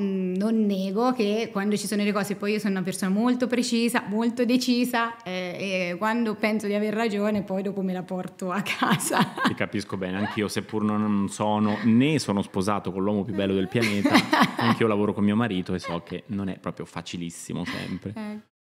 Mm, non nego che quando ci sono le cose, poi io sono una persona molto precisa, molto decisa eh, e quando penso di aver ragione poi dopo me la porto a casa. Ti capisco bene, anch'io seppur non sono né sono sposato con l'uomo più bello del pianeta, anch'io lavoro con mio marito e so che non è proprio facilissimo sempre. Eh.